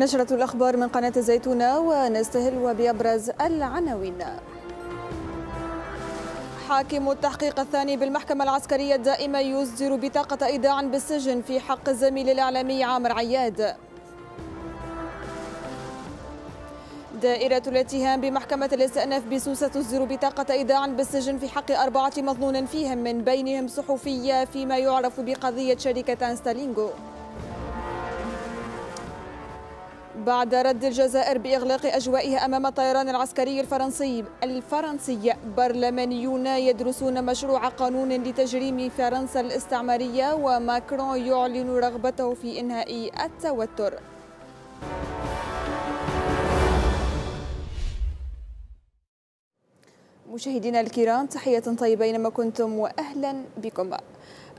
نشرة الأخبار من قناة الزيتونة ونستهل بأبرز العناوين حاكم التحقيق الثاني بالمحكمة العسكرية الدائمة يصدر بطاقة إيداع بالسجن في حق الزميل الإعلامي عامر عياد دائرة الاتهام بمحكمة الاستئناف بسوسة تصدر بطاقة إيداع بالسجن في حق أربعة مظنون فيهم من بينهم صحفية فيما يعرف بقضية شركة ستالينغو بعد رد الجزائر بإغلاق أجوائها أمام الطيران العسكري الفرنسي الفرنسي برلمانيون يدرسون مشروع قانون لتجريم فرنسا الاستعمارية وماكرون يعلن رغبته في إنهاء التوتر مشاهدينا الكرام تحية طيبة أينما كنتم وأهلا بكم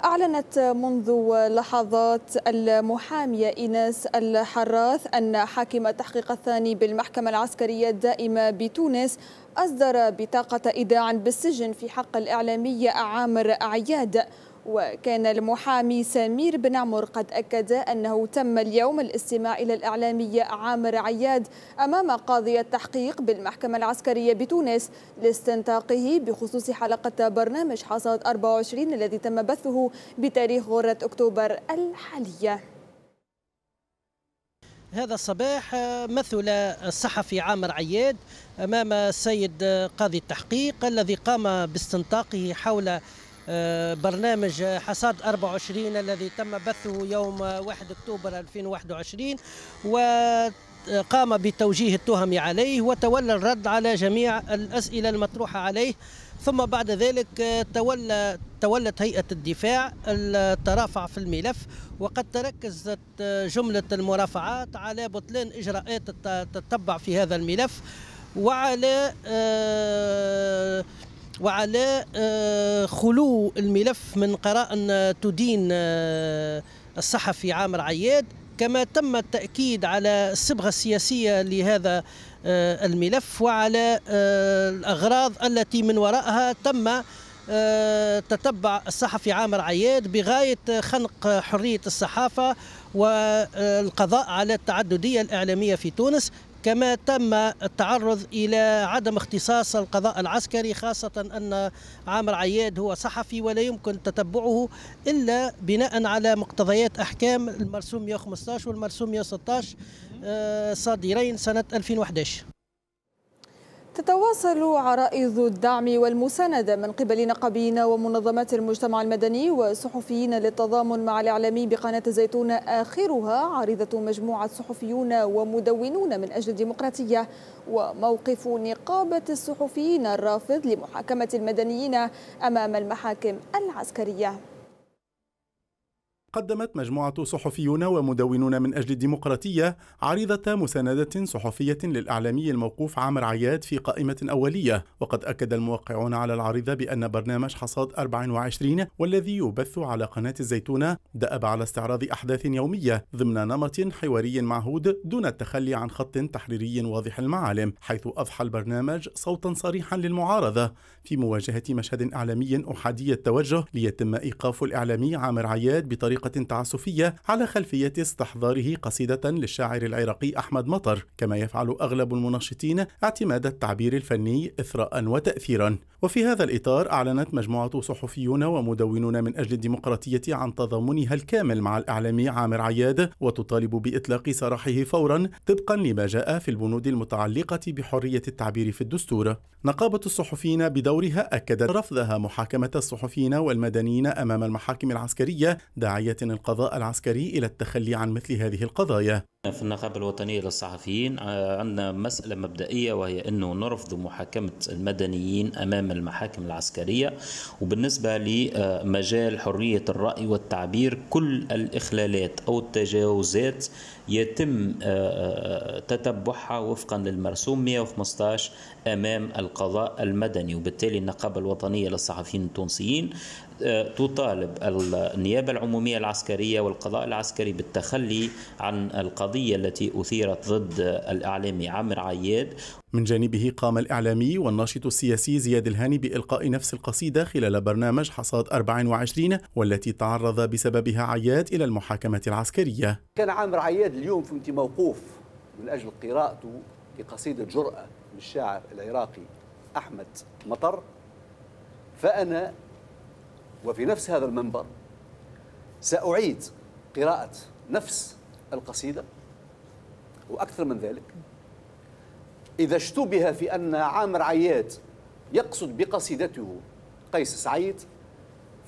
أعلنت منذ لحظات المحامية إيناس الحراث أن حاكم التحقيق الثاني بالمحكمة العسكرية الدائمة بتونس أصدر بطاقة إيداع بالسجن في حق الإعلامية عامر عياد وكان المحامي سمير بن عمر قد أكد أنه تم اليوم الاستماع إلى الإعلامية عامر عياد أمام قاضي التحقيق بالمحكمة العسكرية بتونس لاستنطاقه بخصوص حلقة برنامج حصاد 24 الذي تم بثه بتاريخ غرة أكتوبر الحالية هذا الصباح مثل الصحفي عامر عياد أمام السيد قاضي التحقيق الذي قام باستنطاقه حول آه، برنامج حصاد 24 الذي تم بثه يوم 1 أكتوبر 2021 و قام بتوجيه التهم عليه وتولى الرد على جميع الأسئلة المطروحة عليه ثم بعد ذلك آه، تولى تولت هيئة الدفاع الترافع في الملف وقد تركزت آه، جملة المرافعات على بطلان إجراءات تتبع في هذا الملف وعلى آه وعلى آه، خلو الملف من قراءة آه، تدين آه، الصحفي عامر عياد كما تم التأكيد على الصبغة السياسية لهذا الملف وعلى الأغراض التي من وراءها تم تتبع الصحفي عامر عياد بغاية خنق حرية الصحافة والقضاء على التعددية الإعلامية في تونس كما تم التعرض إلى عدم اختصاص القضاء العسكري خاصة أن عامر عياد هو صحفي ولا يمكن تتبعه إلا بناء على مقتضيات أحكام المرسوم 115 والمرسوم 116 آه، صادرين سنة 2011 تتواصل عرائض الدعم والمساندة من قبل نقابيين ومنظمات المجتمع المدني وصحفيين للتضامن مع الإعلامي بقناة زيتون آخرها عريضة مجموعة صحفيون ومدونون من أجل الديمقراطية وموقف نقابة الصحفيين الرافض لمحاكمة المدنيين أمام المحاكم العسكرية قدمت مجموعة صحفيون ومدونون من أجل الديمقراطية عريضة مساندة صحفية للإعلامي الموقوف عامر عياد في قائمة أولية وقد أكد الموقعون على العريضة بأن برنامج حصاد 24 والذي يبث على قناة الزيتونة دأب على استعراض أحداث يومية ضمن نمط حواري معهود دون التخلي عن خط تحريري واضح المعالم حيث أضحى البرنامج صوتا صريحا للمعارضة في مواجهة مشهد إعلامي أحادي التوجه ليتم إيقاف الإعلامي عامر عياد بطريقة بطريقة تعسفية على خلفية استحضاره قصيدة للشاعر العراقي أحمد مطر كما يفعل أغلب المنشطين اعتماد التعبير الفني إثراء وتأثيرا وفي هذا الإطار أعلنت مجموعة صحفيون ومدونون من أجل الديمقراطية عن تضامنها الكامل مع الإعلامي عامر عياد وتطالب بإطلاق سراحه فورا طبقا لما جاء في البنود المتعلقة بحرية التعبير في الدستور نقابة الصحفيين بدورها أكدت رفضها محاكمة الصحفيين والمدنيين أمام المحاكم العسكرية داعية نية القضاء العسكري إلى التخلي عن مثل هذه القضايا في النقابة الوطنية للصحفيين عندنا مسألة مبدئية وهي أنه نرفض محاكمة المدنيين أمام المحاكم العسكرية وبالنسبة لمجال حرية الرأي والتعبير كل الإخلالات أو التجاوزات يتم آه، آه، تتبعها وفقا للمرسوم 115 أمام القضاء المدني وبالتالي النقابة الوطنية للصحفيين التونسيين تطالب النيابة العمومية العسكرية والقضاء العسكري بالتخلي عن القضية التي أثيرت ضد الإعلامي عامر عياد من جانبه قام الإعلامي والناشط السياسي زياد الهاني بإلقاء نفس القصيدة خلال برنامج حصاد 24 والتي تعرض بسببها عياد إلى المحاكمة العسكرية كان عامر عياد اليوم فهمت موقوف من أجل قراءته لقصيدة جرأة للشاعر العراقي أحمد مطر فأنا وفي نفس هذا المنبر سأعيد قراءة نفس القصيدة وأكثر من ذلك إذا اشتبه في أن عامر عياد يقصد بقصيدته قيس سعيد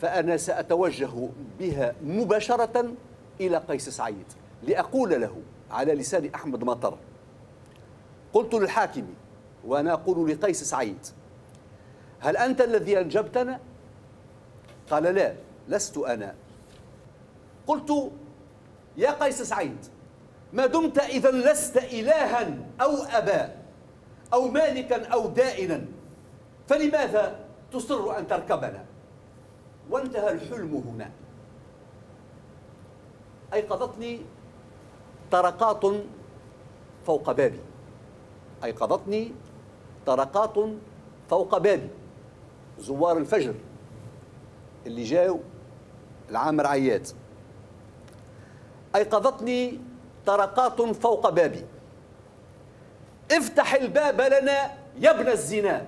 فأنا سأتوجه بها مباشرة إلى قيس سعيد لأقول له على لسان أحمد مطر قلت للحاكم وأنا أقول لقيس سعيد هل أنت الذي أنجبتنا قال لا لست أنا قلت يا قيس سعيد ما دمت إذا لست إلها أو أبا أو مالكا أو دائنا فلماذا تصر أن تركبنا وانتهى الحلم هنا أيقظتني طرقات فوق بابي أيقظتني طرقات فوق بابي زوار الفجر اللي جاو العامر عياد أيقظتني طرقات فوق بابي افتح الباب لنا يا ابن الزنا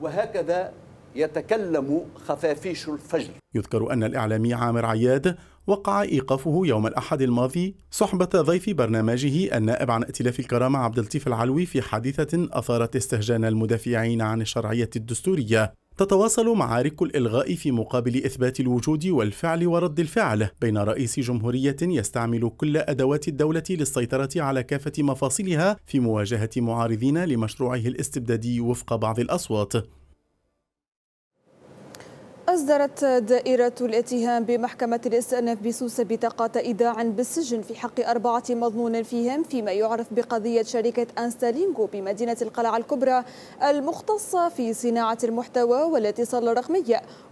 وهكذا يتكلم خفافيش الفجر يذكر أن الإعلامي عامر عياد وقع إيقافه يوم الأحد الماضي صحبة ضيف برنامجه النائب عن ائتلاف الكرامة عبد اللطيف العلوي في حادثة أثارت استهجان المدافعين عن الشرعية الدستورية تتواصل معارك الإلغاء في مقابل إثبات الوجود والفعل ورد الفعل بين رئيس جمهورية يستعمل كل أدوات الدولة للسيطرة على كافة مفاصلها في مواجهة معارضين لمشروعه الاستبدادي وفق بعض الأصوات أصدرت دائرة الاتهام بمحكمة الاستئناف بسوسة بطاقة إيداع بالسجن في حق أربعة مضمون فيهم فيما يعرف بقضية شركة أنستالينغو بمدينة القلعة الكبرى المختصة في صناعة المحتوى والاتصال الرقمي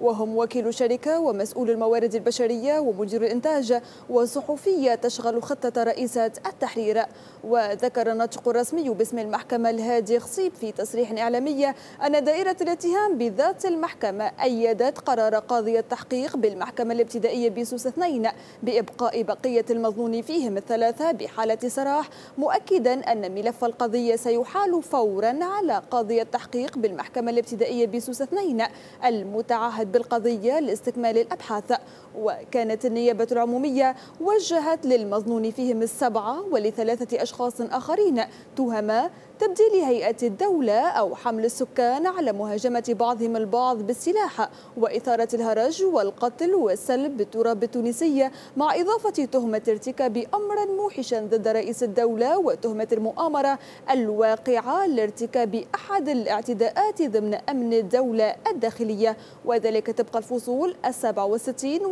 وهم وكيل الشركة ومسؤول الموارد البشرية ومدير الإنتاج وصحفية تشغل خطة رئيسة التحرير وذكر الناطق الرسمي باسم المحكمة الهادي خصيب في تصريح إعلامي أن دائرة الاتهام بذات المحكمة أيدت قرار قاضي التحقيق بالمحكمة الابتدائية بسوس 2 بإبقاء بقية المظنون فيهم الثلاثة بحالة سراح مؤكدا أن ملف القضية سيحال فورا على قاضي التحقيق بالمحكمة الابتدائية بسوس 2 المتعهد بالقضية لاستكمال الأبحاث وكانت النيابة العمومية وجهت للمظنون فيهم السبعة ولثلاثة أشخاص آخرين تهما تبديل هيئة الدولة أو حمل السكان على مهاجمة بعضهم البعض بالسلاح وإثارة الهرج والقتل وسلب التراب التونسي مع إضافة تهمة ارتكاب أمرا موحشا ضد رئيس الدولة وتهمة المؤامرة الواقعة لارتكاب أحد الاعتداءات ضمن أمن الدولة الداخلية وذلك تبقى الفصول السبع و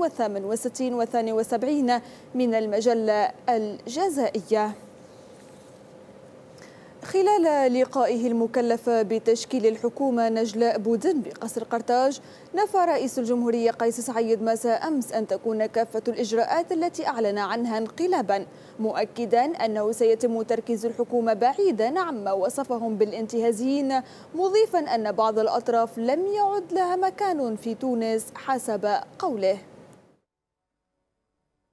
والثامن وستين 72 وسبعين من المجلة الجزائية خلال لقائه المكلف بتشكيل الحكومة نجلاء بودن بقصر قرطاج نفى رئيس الجمهورية قيس سعيد مساء أمس أن تكون كافة الإجراءات التي أعلن عنها انقلابا مؤكدا أنه سيتم تركيز الحكومة بعيدا عما وصفهم بالانتهازيين مضيفا أن بعض الأطراف لم يعد لها مكان في تونس حسب قوله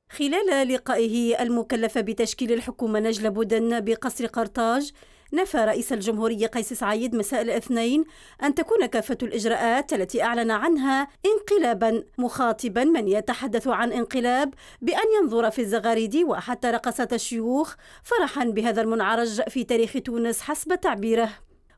خلال لقائه المكلف بتشكيل الحكومة نجل بودن بقصر قرطاج نفى رئيس الجمهورية قيس سعيد مساء الاثنين أن تكون كافة الإجراءات التي أعلن عنها انقلابا مخاطبا من يتحدث عن انقلاب بأن ينظر في الزغاريد وحتى رقصة الشيوخ فرحا بهذا المنعرج في تاريخ تونس حسب تعبيره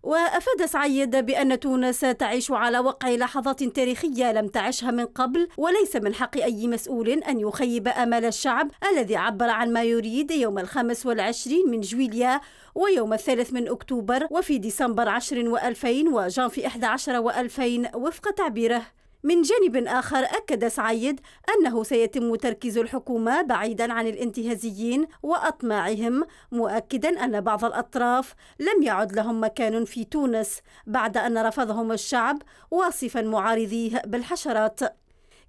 وأفاد سعيد بأن تونس تعيش على وقع لحظات تاريخية لم تعشها من قبل وليس من حق أي مسؤول أن يخيب أمل الشعب الذي عبر عن ما يريد يوم الخامس والعشرين من جويليا ويوم الثالث من أكتوبر وفي ديسمبر عشر وألفين وجان في إحدى عشر وألفين وفق تعبيره من جانب آخر أكد سعيد أنه سيتم تركيز الحكومة بعيدا عن الانتهازيين وأطماعهم مؤكدا أن بعض الأطراف لم يعد لهم مكان في تونس بعد أن رفضهم الشعب واصفا معارضيه بالحشرات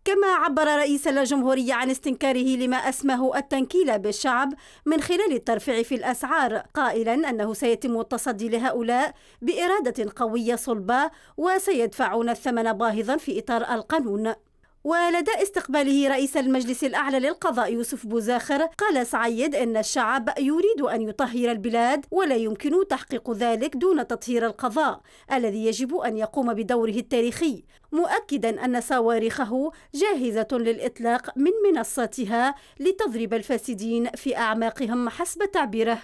كما عبر رئيس الجمهورية عن استنكاره لما أسماه التنكيل بالشعب من خلال الترفيع في الأسعار قائلا أنه سيتم التصدي لهؤلاء بإرادة قوية صلبة وسيدفعون الثمن باهظا في إطار القانون ولدى استقباله رئيس المجلس الأعلى للقضاء يوسف بوزاخر قال سعيد أن الشعب يريد أن يطهر البلاد ولا يمكن تحقيق ذلك دون تطهير القضاء الذي يجب أن يقوم بدوره التاريخي مؤكدا أن صواريخه جاهزة للإطلاق من منصاتها لتضرب الفاسدين في أعماقهم حسب تعبيره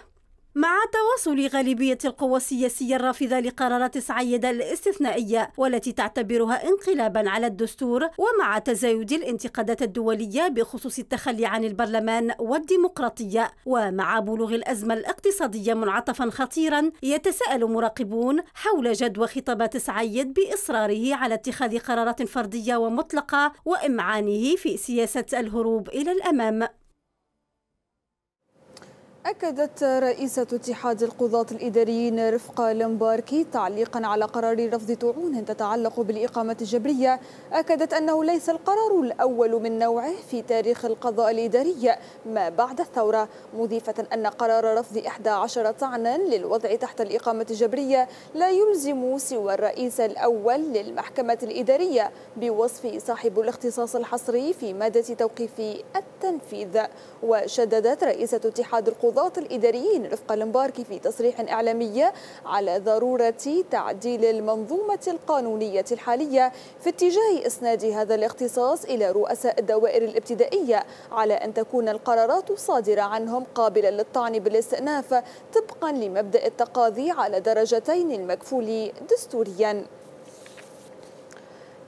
مع تواصل غالبية القوى السياسية الرافضة لقرارات سعيدة الاستثنائية والتي تعتبرها انقلابا على الدستور ومع تزايد الانتقادات الدولية بخصوص التخلي عن البرلمان والديمقراطية ومع بلوغ الأزمة الاقتصادية منعطفا خطيرا يتساءل مراقبون حول جدوى خطابات سعيد بإصراره على اتخاذ قرارات فردية ومطلقة وإمعانه في سياسة الهروب إلى الأمام أكدت رئيسة اتحاد القضاة الإداريين رفقة لمباركي تعليقا على قرار رفض طعون تتعلق بالإقامة الجبرية أكدت أنه ليس القرار الأول من نوعه في تاريخ القضاء الإداري ما بعد الثورة مضيفة أن قرار رفض 11 طعنا للوضع تحت الإقامة الجبرية لا يلزم سوى الرئيس الأول للمحكمة الإدارية بوصف صاحب الاختصاص الحصري في مادة توقيف التنفيذ وشددت رئيسة اتحاد القضاة ملحوظات الإداريين رفقة لمباركي في تصريح إعلامي على ضرورة تعديل المنظومة القانونية الحالية في اتجاه إسناد هذا الاختصاص إلى رؤساء الدوائر الابتدائية على أن تكون القرارات الصادرة عنهم قابلة للطعن بالاستئناف طبقا لمبدأ التقاضي على درجتين المكفول دستوريا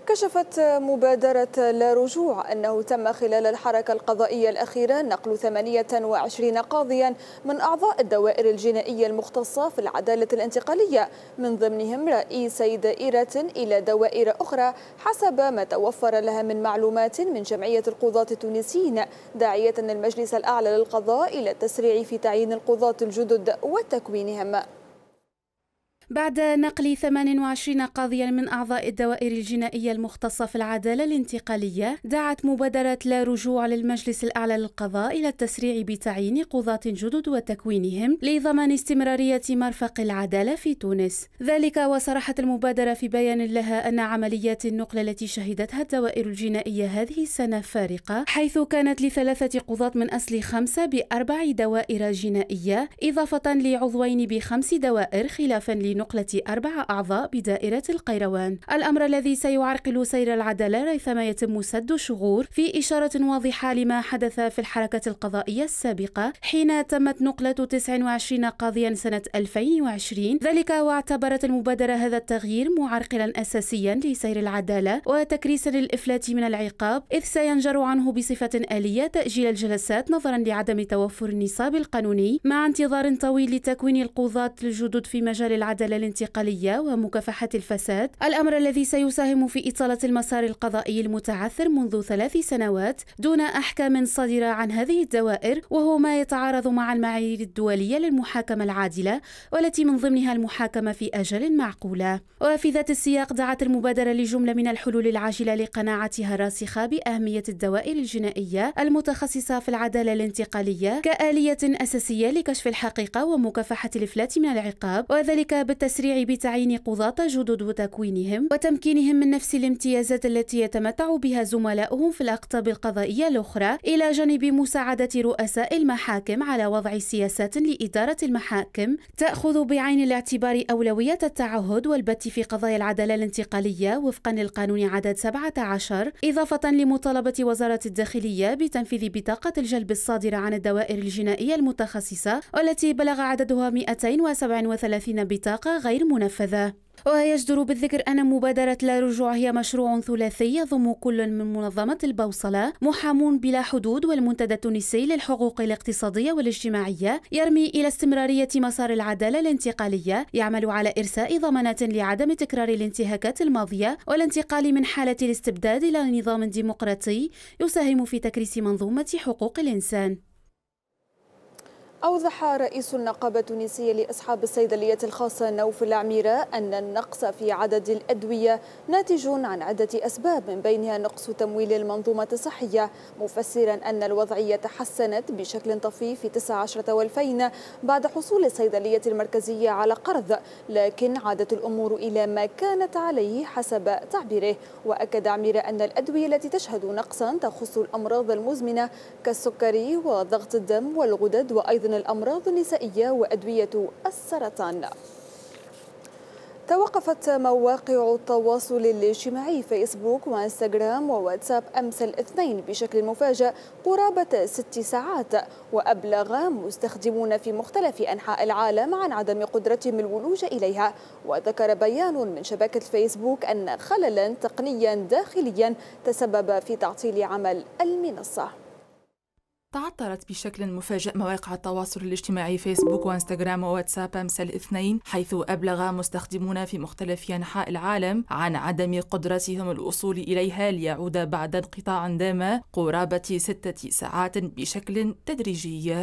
كشفت مبادرة لا رجوع أنه تم خلال الحركة القضائية الأخيرة نقل 28 قاضيا من أعضاء الدوائر الجنائية المختصة في العدالة الانتقالية من ضمنهم رئيسي دائرة إلى دوائر أخرى حسب ما توفر لها من معلومات من جمعية القضاة التونسيين داعية المجلس الأعلى للقضاء إلى التسريع في تعيين القضاة الجدد وتكوينهم بعد نقل 28 قاضيا من أعضاء الدوائر الجنائية المختصة في العدالة الانتقالية دعت مبادرة لا رجوع للمجلس الأعلى للقضاء إلى التسريع بتعيين قضاة جدد وتكوينهم لضمان استمرارية مرفق العدالة في تونس ذلك وصرحت المبادرة في بيان لها أن عمليات النقل التي شهدتها الدوائر الجنائية هذه السنة فارقة حيث كانت لثلاثة قضاة من أصل خمسة بأربع دوائر جنائية إضافة لعضوين بخمس دوائر خلافا نقلة أربع أعضاء بدائرة القيروان الأمر الذي سيعرقل سير العدالة ريثما يتم سد شغور في إشارة واضحة لما حدث في الحركة القضائية السابقة حين تمت نقلة 29 قاضيا سنة 2020 ذلك واعتبرت المبادرة هذا التغيير معرقلا أساسيا لسير العدالة وتكريسا للإفلات من العقاب إذ سينجر عنه بصفة آلية تأجيل الجلسات نظرا لعدم توفر النصاب القانوني مع انتظار طويل لتكوين القضاة الجدد في مجال العدالة العدالة الانتقالية ومكافحة الفساد الأمر الذي سيساهم في إطالة المسار القضائي المتعثر منذ ثلاث سنوات دون أحكام صادرة عن هذه الدوائر وهو ما يتعارض مع المعايير الدولية للمحاكمة العادلة والتي من ضمنها المحاكمة في أجل معقولة وفي ذات السياق دعت المبادرة لجملة من الحلول العاجلة لقناعتها الراسخة بأهمية الدوائر الجنائية المتخصصة في العدالة الانتقالية كآلية أساسية لكشف الحقيقة ومكافحة الإفلات من العقاب وذلك التسريع بتعيين قضاة جدد وتكوينهم وتمكينهم من نفس الامتيازات التي يتمتع بها زملائهم في الأقطاب القضائية الأخرى إلى جانب مساعدة رؤساء المحاكم على وضع سياسات لإدارة المحاكم تأخذ بعين الاعتبار أولوية التعهد والبت في قضايا العدالة الانتقالية وفقا للقانون عدد 17 إضافة لمطالبة وزارة الداخلية بتنفيذ بطاقة الجلب الصادرة عن الدوائر الجنائية المتخصصة والتي بلغ عددها 237 بطاقة غير منفذة ويجدر بالذكر أن مبادرة لا رجوع هي مشروع ثلاثي يضم كل من منظمة البوصلة محامون بلا حدود والمنتدى التونسي للحقوق الاقتصادية والاجتماعية يرمي إلى استمرارية مسار العدالة الانتقالية يعمل على إرساء ضمانات لعدم تكرار الانتهاكات الماضية والانتقال من حالة الاستبداد إلى نظام ديمقراطي يساهم في تكريس منظومة حقوق الإنسان أوضح رئيس النقابة التونسية لأصحاب الصيدلية الخاصة نوف العميرة أن النقص في عدد الأدوية ناتج عن عدة أسباب من بينها نقص تمويل المنظومة الصحية مفسرا أن الوضعية تحسنت بشكل طفيف في 19 و2000 بعد حصول الصيدلية المركزية على قرض لكن عادت الأمور إلى ما كانت عليه حسب تعبيره وأكد عميرة أن الأدوية التي تشهد نقصا تخص الأمراض المزمنة كالسكري وضغط الدم والغدد وأيضا إذن الأمراض النسائية وأدوية السرطان توقفت مواقع التواصل الاجتماعي فيسبوك وانستغرام وواتساب أمس الاثنين بشكل مفاجئ قرابة ست ساعات وأبلغ مستخدمون في مختلف أنحاء العالم عن عدم قدرتهم الولوج إليها وذكر بيان من شبكة فيسبوك أن خللا تقنيا داخليا تسبب في تعطيل عمل المنصة تعطلت بشكل مفاجئ مواقع التواصل الاجتماعي فيسبوك وانستغرام وواتساب أمس الاثنين حيث أبلغ مستخدمون في مختلف أنحاء العالم عن عدم قدرتهم الوصول إليها ليعود بعد انقطاع دام قرابة ستة ساعات بشكل تدريجي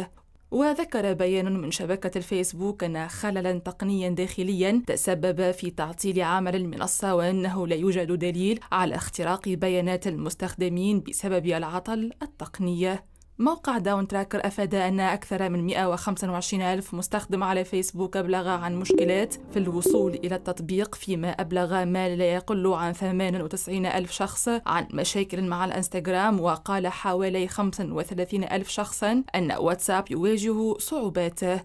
وذكر بيان من شبكة الفيسبوك أن خللا تقنيا داخليا تسبب في تعطيل عمل المنصة وأنه لا يوجد دليل على اختراق بيانات المستخدمين بسبب العطل التقنيه موقع داون تراكر أفاد أن أكثر من 125 ألف مستخدم على فيسبوك أبلغ عن مشكلات في الوصول إلى التطبيق فيما أبلغ ما لا يقل عن 98 ألف شخص عن مشاكل مع الإنستغرام وقال حوالي 35 ألف شخصا أن واتساب يواجه صعوباته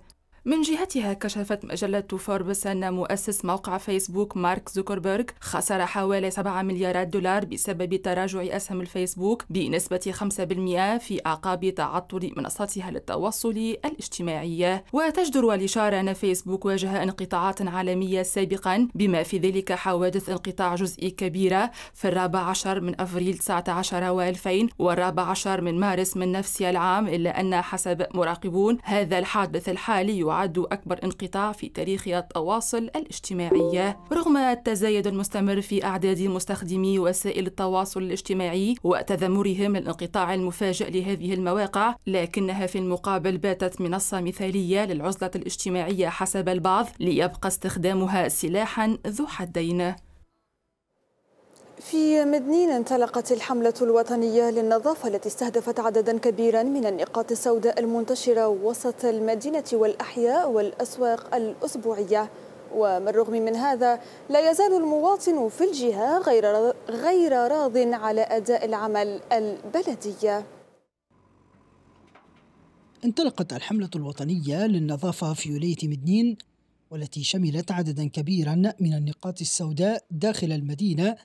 من جهتها كشفت مجلة فوربس أن مؤسس موقع فيسبوك مارك زوكربيرغ خسر حوالي 7 مليارات دولار بسبب تراجع أسهم الفيسبوك بنسبة 5% في أعقاب تعطل منصتها للتواصل الاجتماعي وتجدر الإشارة أن فيسبوك واجه انقطاعات عالمية سابقا بما في ذلك حوادث انقطاع جزئي كبيرة في الرابع عشر من أفريل 19 و2000 والرابع عشر من مارس من نفس العام إلا أن حسب مراقبون هذا الحادث الحالي يعد أكبر انقطاع في تاريخ التواصل الاجتماعي رغم التزايد المستمر في أعداد مستخدمي وسائل التواصل الاجتماعي وتذمرهم للانقطاع المفاجئ لهذه المواقع لكنها في المقابل باتت منصة مثالية للعزلة الاجتماعية حسب البعض ليبقى استخدامها سلاحا ذو حدين في مدنين انطلقت الحملة الوطنية للنظافة التي استهدفت عددا كبيرا من النقاط السوداء المنتشرة وسط المدينة والأحياء والأسواق الأسبوعية ومن الرغم من هذا لا يزال المواطن في الجهة غير, غير راض على أداء العمل البلدية انطلقت الحملة الوطنية للنظافة في ولاية مدنين والتي شملت عددا كبيرا من النقاط السوداء داخل المدينة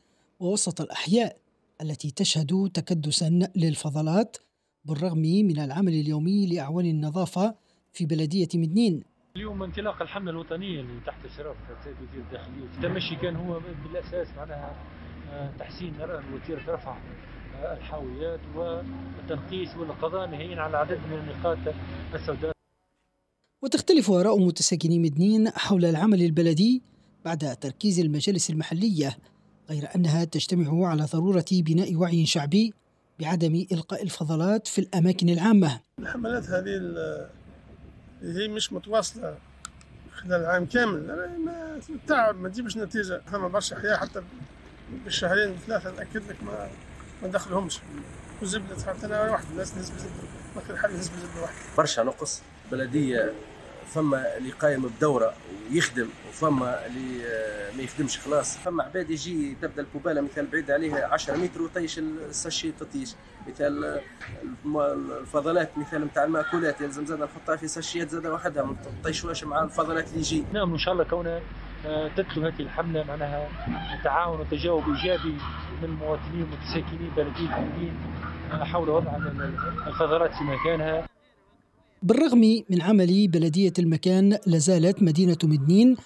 ووسط الأحياء التي تشهد تكدسا للفضلات بالرغم من العمل اليومي لأعوان النظافة في بلدية مدنين اليوم انطلاق الحمله الوطنيه اللي تحت اشراف السيد وزير الداخليه التمشي كان هو بالاساس معناها آه، تحسين وتيرة رفع آه، الحاويات والتنقيس والقضاء نهائيا على عدد من النقاط السوداء وتختلف آراء متساكني مدنين حول العمل البلدي بعد تركيز المجالس المحلية غير أنها تجتمع على ضرورة بناء وعي شعبي بعدم إلقاء الفضلات في الأماكن العامة الحملات هذه هي مش متواصلة خلال العام كامل ما تعب ما تجيبش نتيجة فما برشا حياة حتى بالشهرين ثلاثة نأكد لك ما ما ندخلهمش وزبدة حتى أنا واحد الناس نسبة زبدة ما كان حد نسبة زبدة واحد برشا نقص بلدية فما اللي قايم بدوره ويخدم وفما اللي آه، ما يخدمش خلاص فما عباد يجي تبدا الكوباله مثال بعيد عليها 10 متر وطيش الساشي تطيش مثال آه، الفضلات مثال نتاع الماكولات يلزم زاد نحطها في ساشيات زاد وحدها ما تطيشوهاش مع الفضلات اللي يجي نعم ان شاء الله كونها آه، تتلو هذه الحمله معناها تعاون وتجاوب ايجابي من المواطنين والمتساكنين بلديه حول وضع الفضلات في مكانها بالرغم من عمل بلدية المكان لازالت مدينة مدنين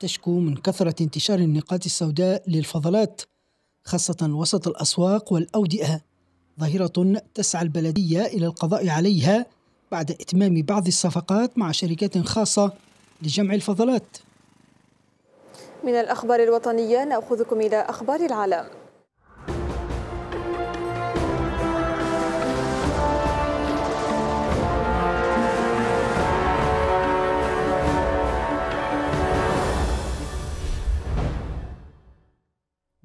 تشكو من كثرة انتشار النقاط السوداء للفضلات خاصة وسط الأسواق والأودئة ظاهرة تسعى البلدية إلى القضاء عليها بعد إتمام بعض الصفقات مع شركات خاصة لجمع الفضلات من الأخبار الوطنية نأخذكم إلى أخبار العالم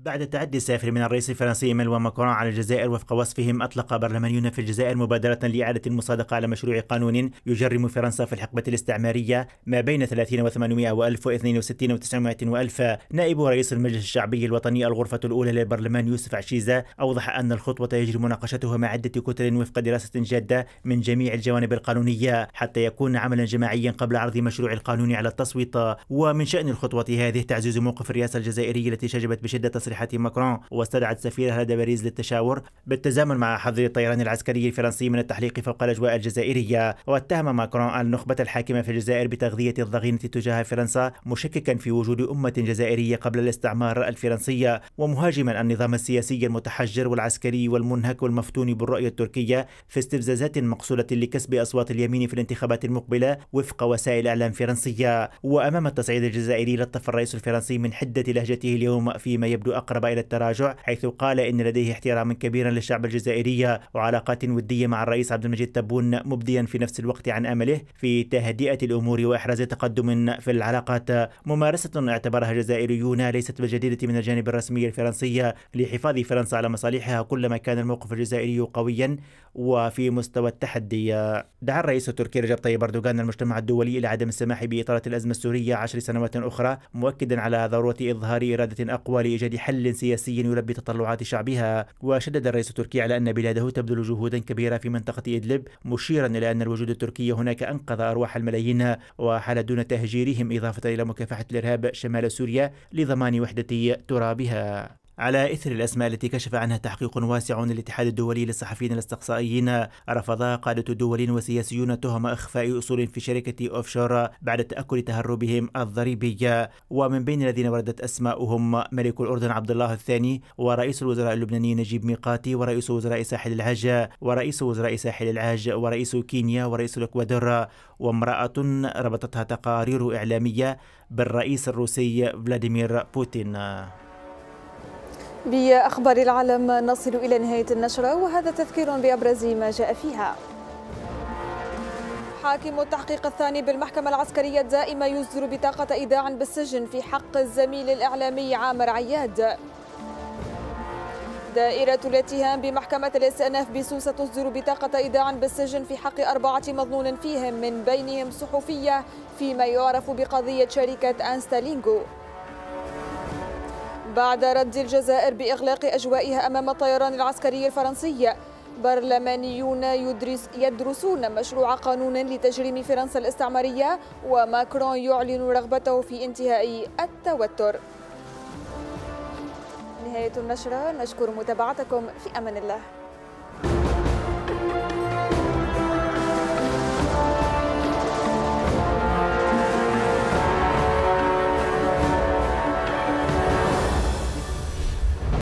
بعد تعدي السافر من الرئيس الفرنسي ايمانويل ماكرون على الجزائر وفق وصفهم اطلق برلمانيون في الجزائر مبادره لاعاده المصادقه على مشروع قانون يجرم فرنسا في الحقبه الاستعماريه ما بين 30 و800 و 1062 و900 1000 نائب رئيس المجلس الشعبي الوطني الغرفه الاولى للبرلمان يوسف عشيزه اوضح ان الخطوه يجري مناقشتها مع عده كتل وفق دراسه جاده من جميع الجوانب القانونيه حتى يكون عملا جماعيا قبل عرض مشروع القانون على التصويت ومن شان الخطوه هذه تعزيز موقف الرئاسه الجزائريه التي شجبت بشده تصريح بصيحة ماكرون واستدعت سفيرها لدى باريس للتشاور بالتزامن مع حظر الطيران العسكري الفرنسي من التحليق فوق الأجواء الجزائرية واتهم ماكرون النخبة الحاكمة في الجزائر بتغذية الضغينة تجاه فرنسا مشككا في وجود أمة جزائرية قبل الاستعمار الفرنسية ومهاجما النظام السياسي المتحجر والعسكري والمنهك والمفتون بالرؤية التركية في استفزازات مقصودة لكسب أصوات اليمين في الانتخابات المقبلة وفق وسائل إعلام فرنسية وأمام التصعيد الجزائري لطف الرئيس الفرنسي من حدة لهجته اليوم فيما يبدو أقل أقرب إلى التراجع حيث قال إن لديه احتراما كبيرا للشعب الجزائري وعلاقات ودية مع الرئيس عبد المجيد تبون مبديا في نفس الوقت عن أمله في تهدئة الأمور وإحراز تقدم في العلاقات ممارسة اعتبرها الجزائريون ليست بالجديدة من الجانب الرسمي الفرنسي لحفاظ فرنسا على مصالحها كلما كان الموقف الجزائري قويا وفي مستوى التحدي دعا الرئيس التركي رجب طيب أردوغان المجتمع الدولي إلى عدم السماح بإطالة الأزمة السورية عشر سنوات أخرى مؤكدا على ضرورة إظهار إرادة أقوى لإيجاد حل حل سياسي يلبي تطلعات شعبها وشدد الرئيس التركي على أن بلاده تبذل جهودا كبيرة في منطقة إدلب مشيرا إلى أن الوجود التركي هناك أنقذ أرواح الملايين وحال دون تهجيرهم إضافة إلى مكافحة الإرهاب شمال سوريا لضمان وحدة ترابها على إثر الأسماء التي كشف عنها تحقيق واسع للاتحاد الدولي للصحفيين الاستقصائيين رفض قادة دول وسياسيون تهم إخفاء أصول في شركة أوفشور بعد تأكل تهربهم الضريبي ومن بين الذين وردت أسماؤهم ملك الأردن عبد الله الثاني ورئيس الوزراء اللبناني نجيب ميقاتي ورئيس وزراء ساحل العاج ورئيس وزراء ساحل العاج ورئيس كينيا ورئيس الإكوادور وامرأة ربطتها تقارير إعلامية بالرئيس الروسي فلاديمير بوتين بأخبار العالم نصل إلى نهاية النشرة وهذا تذكير بأبرز ما جاء فيها حاكم التحقيق الثاني بالمحكمة العسكرية الدائمة يصدر بطاقة إيداع بالسجن في حق الزميل الإعلامي عامر عياد دائرة الاتهام بمحكمة الاستئناف بسوسة تصدر بطاقة إيداع بالسجن في حق أربعة مظنون فيهم من بينهم صحفية فيما يعرف بقضية شركة أنستالينغو بعد رد الجزائر بإغلاق أجوائها أمام الطيران العسكري الفرنسي برلمانيون يدرس يدرسون مشروع قانون لتجريم فرنسا الاستعمارية وماكرون يعلن رغبته في انتهاء التوتر نهاية النشرة نشكر متابعتكم في أمان الله